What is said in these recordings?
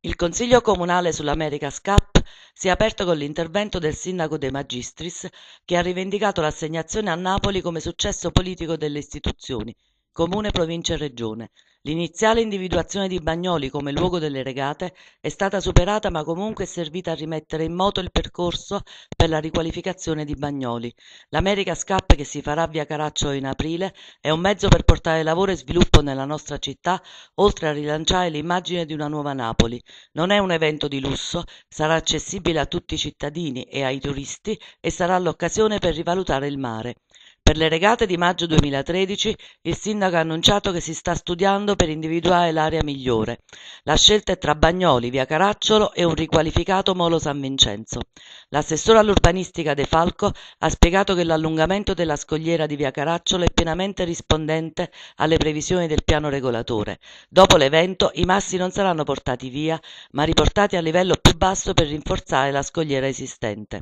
Il Consiglio comunale sull'America Scap si è aperto con l'intervento del sindaco De Magistris, che ha rivendicato l'assegnazione a Napoli come successo politico delle istituzioni. Comune, Provincia e Regione. L'iniziale individuazione di Bagnoli come luogo delle regate è stata superata ma comunque è servita a rimettere in moto il percorso per la riqualificazione di Bagnoli. L'America Cup che si farà via Caraccio in aprile è un mezzo per portare lavoro e sviluppo nella nostra città, oltre a rilanciare l'immagine di una nuova Napoli. Non è un evento di lusso, sarà accessibile a tutti i cittadini e ai turisti e sarà l'occasione per rivalutare il mare. Per le regate di maggio 2013 il sindaco ha annunciato che si sta studiando per individuare l'area migliore. La scelta è tra Bagnoli, via Caracciolo e un riqualificato Molo San Vincenzo. L'assessore all'urbanistica De Falco ha spiegato che l'allungamento della scogliera di via Caracciolo è pienamente rispondente alle previsioni del piano regolatore. Dopo l'evento i massi non saranno portati via, ma riportati a livello più basso per rinforzare la scogliera esistente.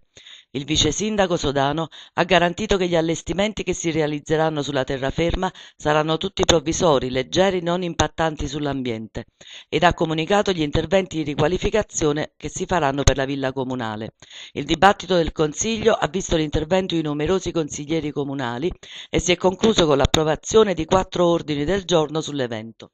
Il vice sindaco Sodano ha garantito che gli allestimenti che si realizzeranno sulla terraferma saranno tutti provvisori, leggeri, non impattanti sull'ambiente ed ha comunicato gli interventi di riqualificazione che si faranno per la villa comunale. Il dibattito del Consiglio ha visto l'intervento di numerosi consiglieri comunali e si è concluso con l'approvazione di quattro ordini del giorno sull'evento.